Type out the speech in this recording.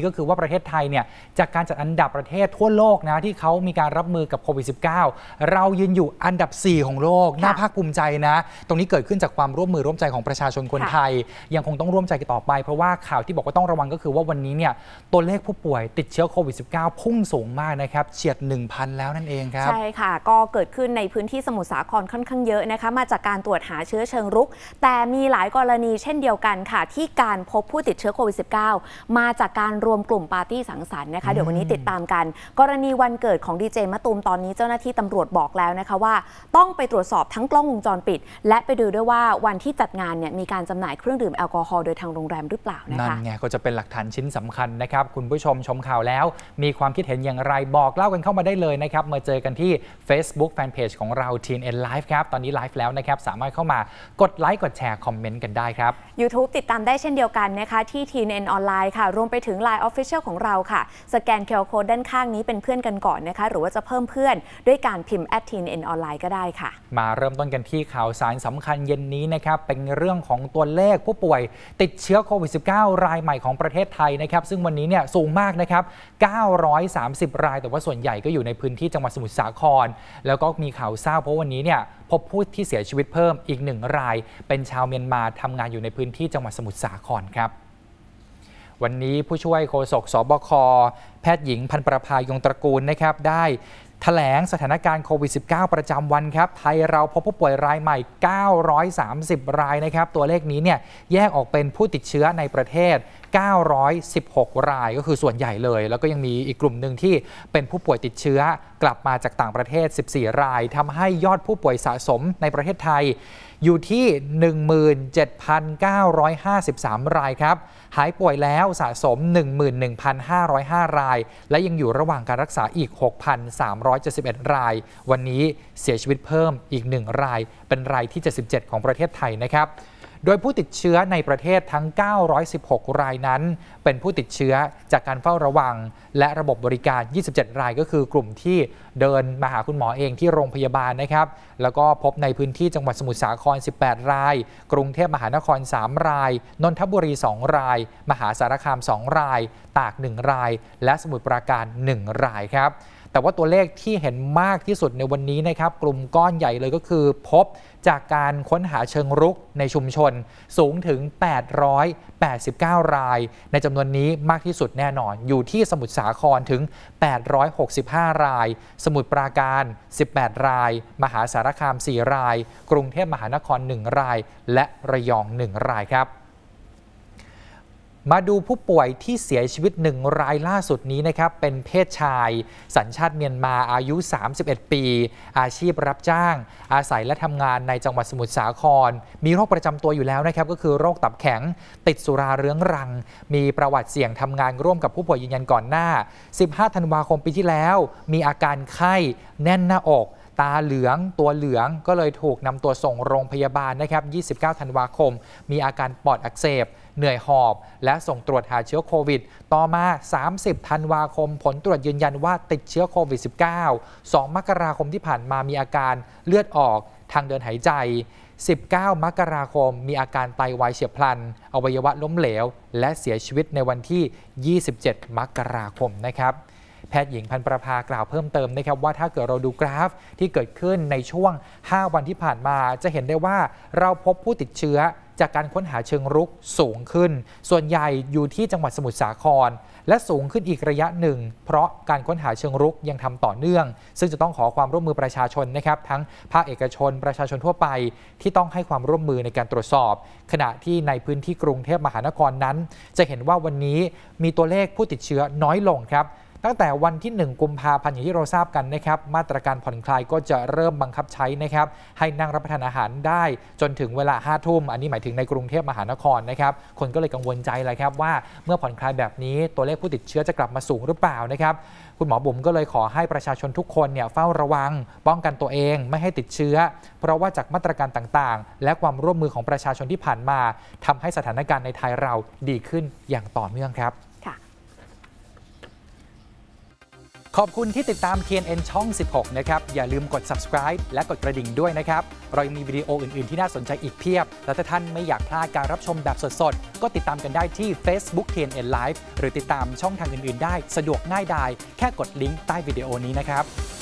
ีก็คือว่าประเทศไทยเนี่ยจากการจัดอันดับประเทศทั่วโลกนะที่เขามีการรับมือกับโควิด -19 เรายืนอยู่อันดับ 4 ของโลกน่าภาคภูมิใจนะ ตรงนี้เกิดขึ้นจากความร่วมมือร่วมใจของประชาชนคนไทย ยังคงต้องร่วมใจกันต่อไป เพราะว่าข่าวที่บอกว่าต้องระวังก็คือว่าวันนี้เนี่ยตัวเลขผู้ป่วยติดเชื้อโควิด -19 พุ่งสูงมากนะครับเฉียด1,000แล้วนั่นเองครับใช่ค่ะก็เกิดขึ้นในพื้นที่สมุทรสาครค่อนข้างเยอะนะคะมาจากการตรวจหาเชื้อเชิงรุก แต่มีหลายกรณีเช่นเดียวกันค่ะที่การพบผู้ติดเชื้อโควิด -19 มาจากการรวมกลุ่มปาร์ตี้สังสรรค์นะคะเดี๋ยววันนี้ติดตามกัน กรณีวันเกิดของดีเจมะตูมตอนนี้เจ้าหน้าที่ตำรวจบอกแล้วนะคะว่าต้องไปตรวจสอบทั้งกล้องวงจรปิด และไปดูด้วยว่าวันที่จัดงานเนี่ยมีการจำหน่ายเครื่องดื่มแอลกอฮอล์โดยทางโรงแรมหรือเปล่านะคะนั่นไงก็จะเป็นหลักฐานชิ้นสำคัญนะครับคุณผู้ชมชมข่าวแล้ว มีความคิดเห็นอย่างไรบอกเล่ากันเข้ามาได้เลยนะครับมาเจอกันที่ Facebook Fanpage ของเรา t ็นไลฟ์ครับตอนนี้ไลฟ์แล้วนะครับสามารถเข้ามากดไลค์กดแชร์คอมเมนต์กันได้ครับ YouTube ติดตามได้เช่นเดียวกันนะคะที่ีนเออนไลน์ค่ะรวมไปถึงล Line Official ของเราค่ะ สแกนเคอร์โคดด้านข้างนี้เป็นเพื่อนกันก่อนนะคะ หรือว่าจะเพิ่มเพื่อน ด้วยการพิมพ์ at t อ e น n online ก็ได้ค่ะ มาเริ่มต้นกันที่ข่าวสารสำคัญเย็นนี้นะครับ เป็นเรื่องของตัวเลขผู้ป่วย ติดเชื้อโควิด -19 รายใหม่ของประเทศไทยนะครับ ซึ่งวันนี้เนี่ยสูงมากนะครับ 930 ราย แต่ว่าส่วนใหญ่ก็อยู่ในพื้นที่จังหวัดสมุทรสาคร แล้วก็มีข่าวเศร้าเพราะวันนี้เนี่ยพบผู้ที่เสียชีวิตเพิ่มอีกหนึ่งราย เป็นชาวเมียนมาทำงานอยู่ในพื้นที่จังหวัดสมุทรสาครครับวันนี้ผู้ช่วยโฆษกสบค แพทย์หญิงพันประภายงตระกูลนะครับ ได้ถแถลงสถานการณ์โควิด -19 ประจำวันครับไทยเราพบผู้ป่วยรายใหม่ 930 รายนะครับ ตัวเลขนี้เนี่ยแยกออกเป็นผู้ติดเชื้อในประเทศ 916 ราย ก็คือส่วนใหญ่เลย แล้วก็ยังมีอีกกลุ่มหนึ่งที่เป็นผู้ป่วยติดเชื้อกลับมาจากต่างประเทศ 14 รายทำให้ยอดผู้ป่วยสะสมในประเทศไทยอยู่ที่ 17,953 รายครับหายป่วยแล้วสะสม 11,505 ราย และยังอยู่ระหว่างการรักษาอีก 6,371ราย วันนี้เสียชีวิตเพิ่มอีก 1 ราย เป็นรายที่ 77 ของประเทศไทยนะครับโดยผู้ติดเชื้อในประเทศทั้ง 916 รายนั้น เป็นผู้ติดเชื้อจากการเฝ้าระวัง และระบบบริการ 27 รายก็คือกลุ่มที่เดินมาหาคุณหมอเองที่โรงพยาบาลนะครับ แล้วก็พบในพื้นที่จังหวัดสมุทรสาคร 18 ราย กรุงเทพมหานคร 3 ราย นนทบุรี 2 ราย มหาสารคาม 2 ราย ตาก 1 ราย และสมุทรปราการ 1 รายครับแต่ว่าตัวเลขที่เห็นมากที่สุดในวันนี้นะครับกลุ่มก้อนใหญ่เลยก็คือ พบจากการค้นหาเชิงรุกในชุมชน สูงถึง 889 ราย ในจำนวนนี้มากที่สุดแน่นอน อยู่ที่สมุทรสาครถึง 865 ราย สมุทรปราการ 18 ราย มหาสารคาม 4 ราย กรุงเทพมหานคร1ราย และระยอง 1 รายครับมาดูผู้ป่วยที่เสียชีวิตหนึ่งรายล่าสุดนี้นะครับเป็นเพศชาย สัญชาติเมียนมาอายุ 31 ปี อาชีพรับจ้าง อาศัยและทำงานในจังหวัดสมุทรสาคร มีโรคประจำตัวอยู่แล้วนะครับก็คือโรคตับแข็ง ติดสุราเรื้องรัง มีประวัติเสี่ยงทำงานร่วมกับผู้ป่วยยืนยันก่อนหน้า 15 ธันวาคมปีที่แล้ว มีอาการไข้ แน่นหน้าอก ตาเหลือง ตัวเหลืองก็เลยถูกนำตัวส่งโรงพยาบาลนะครับ 29 ธันวาคม มีอาการปอดอักเสบเหนื่อยหอบและส่งตรวจหาเชื้อโควิด ต่อมา 30 ธันวาคม ผลตรวจยืนยันว่าติดเชื้อโควิด -19 2 มกราคมที่ผ่านมามีอาการเลือดออกทางเดินหายใจ 19 มกราคมมีอาการไตาวายเฉียบพลัน อวัยวะล้มเหลว และเสียชีวิตในวันที่ 27 มกราคมนะครับ แพทย์หญิงพันประภา กล่าวเพิ่มเติมนะครับ ว่าถ้าเกิดเราดูกราฟที่เกิดขึ้นในช่วง 5 วันที่ผ่านมา จะเห็นได้ว่าเราพบผู้ติดเชื้อจากการค้นหาเชิงรุกสูงขึ้น ส่วนใหญ่อยู่ที่จังหวัดสมุทรสาคร และสูงขึ้นอีกระยะหนึ่ง เพราะการค้นหาเชิงรุกยังทำต่อเนื่อง ซึ่งจะต้องขอความร่วมมือประชาชนนะครับ ทั้งภาคเอกชนประชาชนทั่วไป ที่ต้องให้ความร่วมมือในการตรวจสอบ ขณะที่ในพื้นที่กรุงเทพมหานครนั้น จะเห็นว่าวันนี้มีตัวเลขผู้ติดเชื้อน้อยลงครับตั้งแต่วันที่ 1กุมภาพันธ์อย่างที่เราทราบกันนะครับ มาตรการผ่อนคลายก็จะเริ่มบังคับใช้นะครับ ให้นั่งรับประทานอาหารได้จนถึงเวลา5้าทุ่มอันนี้หมายถึงในกรุงเทพมหานครนะครับ คนก็เลยกังวลใจเลยครับว่าเมื่อผ่อนคลายแบบนี้ตัวเลขผู้ติดเชื้อจะกลับมาสูงหรือเปล่านะครับ คุณหมอบุ๋มก็เลยขอให้ประชาชนทุกคนเนี่ยเฝ้าระวัง ป้องกันตัวเองไม่ให้ติดเชื้อ เพราะว่าจากมาตรการต่างๆ และความร่วมมือของประชาชนที่ผ่านมา ทำให้สถานการณ์ในไทยเราดีขึ้นอย่างต่อเนื่องครับขอบคุณที่ติดตาม k n n ช่อง 16 นะครับ อย่าลืมกด subscribe และกดกระดิ่งด้วยนะครับ เรายังมีวิดีโออื่น ๆที่น่าสนใจอีกเพียบ และถ้าท่านไม่อยากพลาดการรับชมแบบสด ๆ ก็ติดตามกันได้ที่ Facebook k n n Live หรือติดตามช่องทางอื่นๆได้สะดวกง่ายดาย แค่กดลิงก์ใต้วิดีโอนี้นะครับ